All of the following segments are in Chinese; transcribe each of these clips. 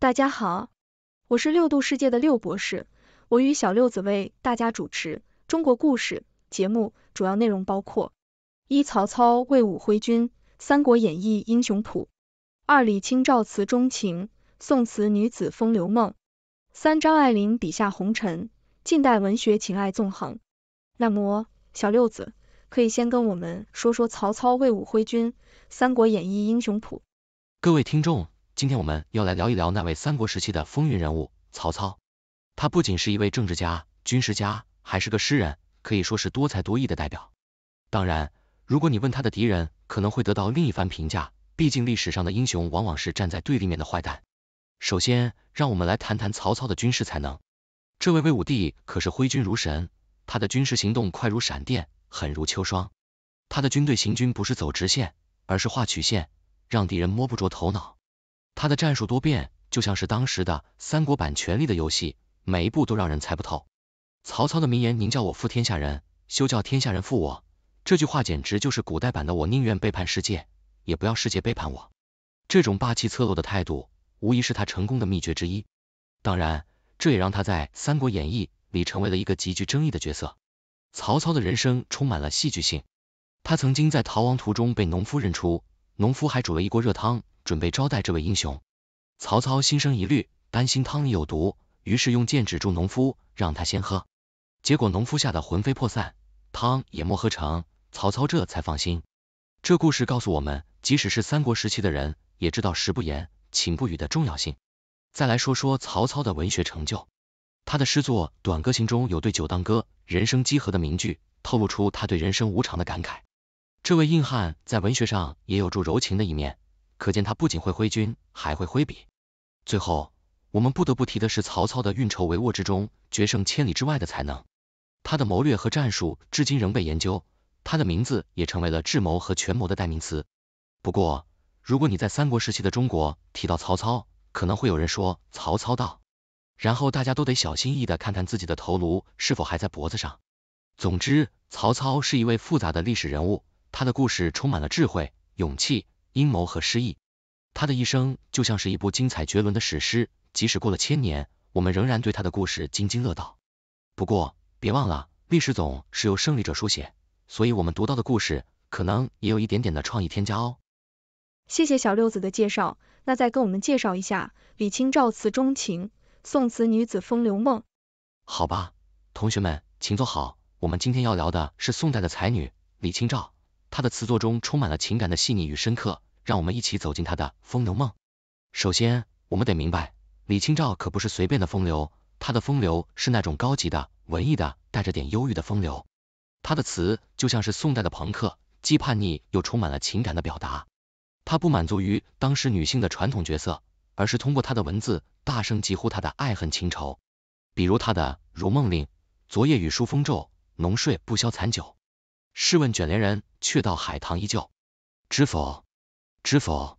大家好，我是六度世界的六博士，我与小六子为大家主持《中国故事》节目，主要内容包括：一、曹操、魏武挥军，《三国演义》英雄谱；二、李清照词中情，《宋词女子风流梦》；三、张爱玲笔下红尘，近代文学情爱纵横。那么，小六子可以先跟我们说说曹操、魏武挥军，《三国演义》英雄谱。各位听众。今天我们要来聊一聊那位三国时期的风云人物曹操。他不仅是一位政治家、军事家，还是个诗人，可以说是多才多艺的代表。当然，如果你问他的敌人，可能会得到另一番评价。毕竟历史上的英雄往往是站在对立面的坏蛋。首先，让我们来谈谈曹操的军事才能。这位魏武帝可是挥军如神，他的军事行动快如闪电，狠如秋霜。他的军队行军不是走直线，而是画曲线，让敌人摸不着头脑。他的战术多变，就像是当时的三国版《权力的游戏》，每一步都让人猜不透。曹操的名言“宁叫我负天下人，休叫天下人负我”，这句话简直就是古代版的“我宁愿背叛世界，也不要世界背叛我”。这种霸气侧漏的态度，无疑是他成功的秘诀之一。当然，这也让他在《三国演义》里成为了一个极具争议的角色。曹操的人生充满了戏剧性，他曾经在逃亡途中被农夫认出，农夫还煮了一锅热汤。准备招待这位英雄，曹操心生疑虑，担心汤里有毒，于是用剑指住农夫，让他先喝。结果农夫吓得魂飞魄散，汤也没喝成，曹操这才放心。这故事告诉我们，即使是三国时期的人，也知道食不言，寝不语的重要性。再来说说曹操的文学成就，他的诗作《短歌行》中有对酒当歌，人生几何的名句，透露出他对人生无常的感慨。这位硬汉在文学上也有助柔情的一面。可见他不仅会挥军，还会挥笔。最后，我们不得不提的是曹操的运筹帷幄之中，决胜千里之外的才能。他的谋略和战术至今仍被研究，他的名字也成为了智谋和权谋的代名词。不过，如果你在三国时期的中国提到曹操，可能会有人说曹操道，然后大家都得小心翼翼的看看自己的头颅是否还在脖子上。总之，曹操是一位复杂的历史人物，他的故事充满了智慧、勇气。阴谋和失意，他的一生就像是一部精彩绝伦的史诗，即使过了千年，我们仍然对他的故事津津乐道。不过，别忘了历史总是由胜利者书写，所以我们读到的故事可能也有一点点的创意添加哦。谢谢小六子的介绍，那再跟我们介绍一下李清照词中情，宋词女子风流梦。好吧，同学们请坐好，我们今天要聊的是宋代的才女李清照。他的词作中充满了情感的细腻与深刻，让我们一起走进他的风流梦。首先，我们得明白，李清照可不是随便的风流，她的风流是那种高级的、文艺的，带着点忧郁的风流。她的词就像是宋代的朋克，既叛逆又充满了情感的表达。她不满足于当时女性的传统角色，而是通过她的文字大声疾呼她的爱恨情仇。比如她的《如梦令》，昨夜雨疏风骤，浓睡不消残酒。试问卷帘人，却道海棠依旧，知否，知否，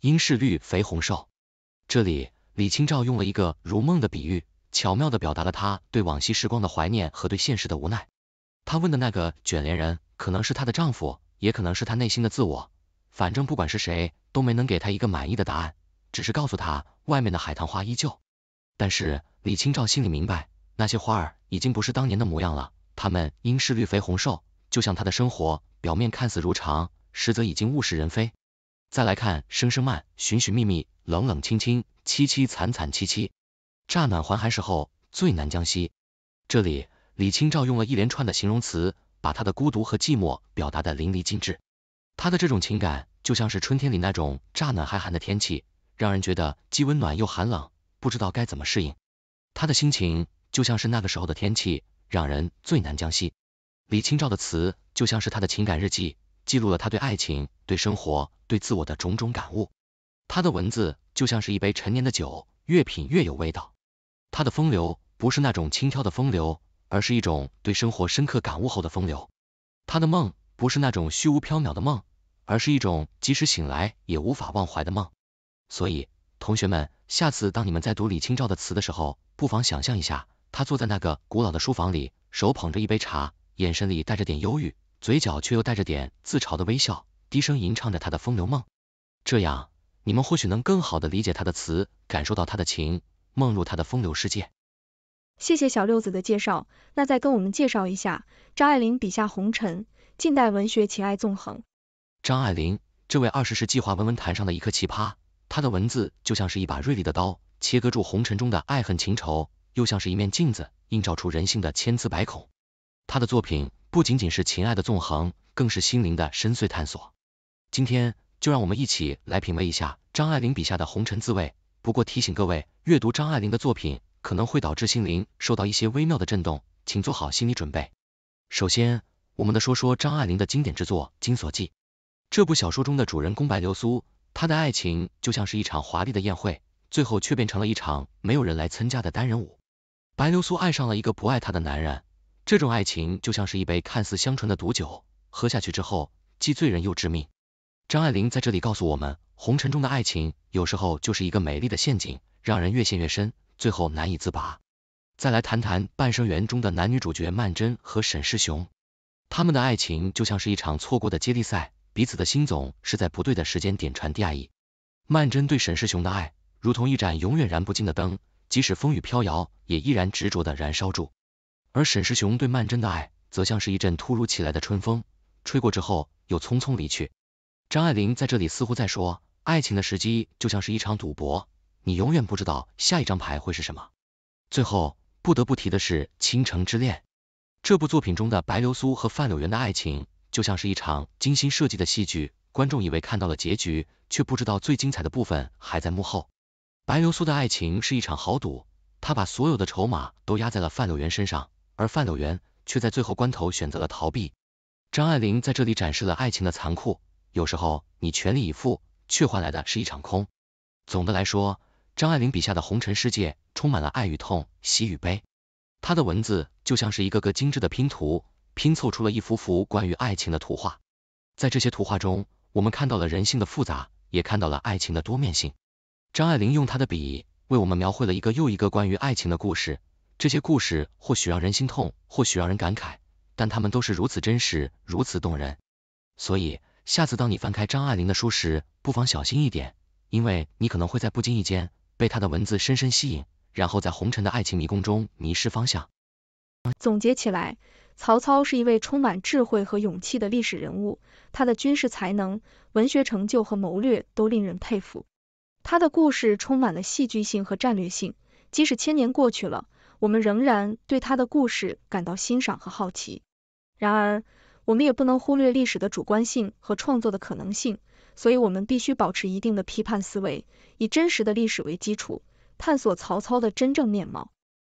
应是绿肥红瘦。这里，李清照用了一个如梦的比喻，巧妙的表达了她对往昔时光的怀念和对现实的无奈。她问的那个卷帘人，可能是她的丈夫，也可能是她内心的自我。反正不管是谁，都没能给她一个满意的答案，只是告诉她外面的海棠花依旧。但是李清照心里明白，那些花儿已经不是当年的模样了，它们应是绿肥红瘦。就像他的生活，表面看似如常，实则已经物是人非。再来看《声声慢》，寻寻觅觅，冷冷清清，凄凄惨惨戚戚。乍暖还寒时候，最难将息。这里，李清照用了一连串的形容词，把他的孤独和寂寞表达得淋漓尽致。他的这种情感，就像是春天里那种乍暖还寒的天气，让人觉得既温暖又寒冷，不知道该怎么适应。他的心情，就像是那个时候的天气，让人最难将息。李清照的词就像是她的情感日记，记录了她对爱情、对生活、对自我的种种感悟。她的文字就像是一杯陈年的酒，越品越有味道。她的风流不是那种轻佻的风流，而是一种对生活深刻感悟后的风流。她的梦不是那种虚无缥缈的梦，而是一种即使醒来也无法忘怀的梦。所以，同学们，下次当你们在读李清照的词的时候，不妨想象一下，她坐在那个古老的书房里，手捧着一杯茶。眼神里带着点忧郁，嘴角却又带着点自嘲的微笑，低声吟唱着他的风流梦。这样，你们或许能更好的理解他的词，感受到他的情，梦入他的风流世界。谢谢小六子的介绍，那再跟我们介绍一下张爱玲笔下红尘，近代文学情爱纵横。张爱玲，这位二十世纪华文文坛上的一颗奇葩，她的文字就像是一把锐利的刀，切割住红尘中的爱恨情仇，又像是一面镜子，映照出人性的千姿百孔。他的作品不仅仅是情爱的纵横，更是心灵的深邃探索。今天就让我们一起来品味一下张爱玲笔下的《红尘滋味。不过提醒各位，阅读张爱玲的作品可能会导致心灵受到一些微妙的震动，请做好心理准备。首先，我们来说说张爱玲的经典之作《金锁记》。这部小说中的主人公白流苏，她的爱情就像是一场华丽的宴会，最后却变成了一场没有人来参加的单人舞。白流苏爱上了一个不爱她的男人。这种爱情就像是一杯看似香醇的毒酒，喝下去之后既醉人又致命。张爱玲在这里告诉我们，红尘中的爱情有时候就是一个美丽的陷阱，让人越陷越深，最后难以自拔。再来谈谈《半生缘》中的男女主角曼桢和沈世雄，他们的爱情就像是一场错过的接力赛，彼此的心总是在不对的时间点传递爱意。曼桢对沈世雄的爱，如同一盏永远燃不尽的灯，即使风雨飘摇，也依然执着的燃烧住。而沈世雄对曼桢的爱，则像是一阵突如其来的春风，吹过之后又匆匆离去。张爱玲在这里似乎在说，爱情的时机就像是一场赌博，你永远不知道下一张牌会是什么。最后不得不提的是《倾城之恋》，这部作品中的白流苏和范柳原的爱情，就像是一场精心设计的戏剧，观众以为看到了结局，却不知道最精彩的部分还在幕后。白流苏的爱情是一场豪赌，她把所有的筹码都压在了范柳原身上。而范柳园却在最后关头选择了逃避。张爱玲在这里展示了爱情的残酷，有时候你全力以赴，却换来的是一场空。总的来说，张爱玲笔下的红尘世界充满了爱与痛，喜与悲。她的文字就像是一个个精致的拼图，拼凑出了一幅幅关于爱情的图画。在这些图画中，我们看到了人性的复杂，也看到了爱情的多面性。张爱玲用她的笔为我们描绘了一个又一个关于爱情的故事。这些故事或许让人心痛，或许让人感慨，但他们都是如此真实，如此动人。所以，下次当你翻开张爱玲的书时，不妨小心一点，因为你可能会在不经意间被她的文字深深吸引，然后在红尘的爱情迷宫中迷失方向。总结起来，曹操是一位充满智慧和勇气的历史人物，他的军事才能、文学成就和谋略都令人佩服。他的故事充满了戏剧性和战略性，即使千年过去了。我们仍然对他的故事感到欣赏和好奇，然而我们也不能忽略历史的主观性和创作的可能性，所以我们必须保持一定的批判思维，以真实的历史为基础，探索曹操的真正面貌。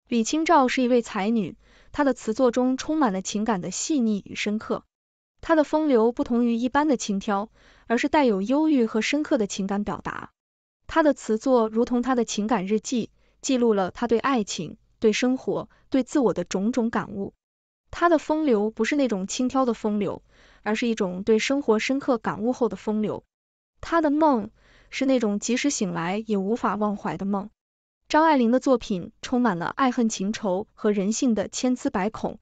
李清照是一位才女，她的词作中充满了情感的细腻与深刻，她的风流不同于一般的轻佻，而是带有忧郁和深刻的情感表达。她的词作如同她的情感日记，记录了她对爱情。对生活、对自我的种种感悟，他的风流不是那种轻佻的风流，而是一种对生活深刻感悟后的风流。他的梦是那种即使醒来也无法忘怀的梦。张爱玲的作品充满了爱恨情仇和人性的千疮百孔，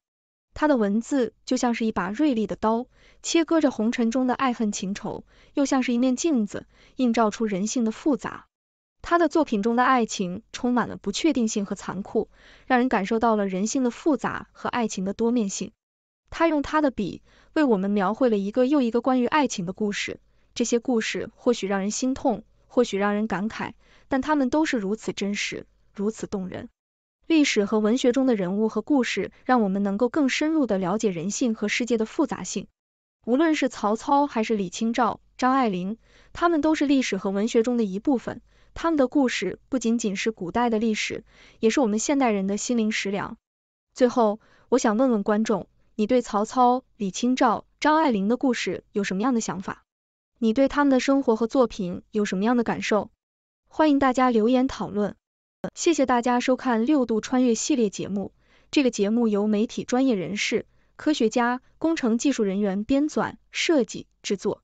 她的文字就像是一把锐利的刀，切割着红尘中的爱恨情仇，又像是一面镜子，映照出人性的复杂。他的作品中的爱情充满了不确定性和残酷，让人感受到了人性的复杂和爱情的多面性。他用他的笔为我们描绘了一个又一个关于爱情的故事，这些故事或许让人心痛，或许让人感慨，但他们都是如此真实，如此动人。历史和文学中的人物和故事，让我们能够更深入地了解人性和世界的复杂性。无论是曹操还是李清照、张爱玲，他们都是历史和文学中的一部分。他们的故事不仅仅是古代的历史，也是我们现代人的心灵食粮。最后，我想问问观众，你对曹操、李清照、张爱玲的故事有什么样的想法？你对他们的生活和作品有什么样的感受？欢迎大家留言讨论。谢谢大家收看《六度穿越》系列节目。这个节目由媒体专业人士、科学家、工程技术人员编纂、设计、制作。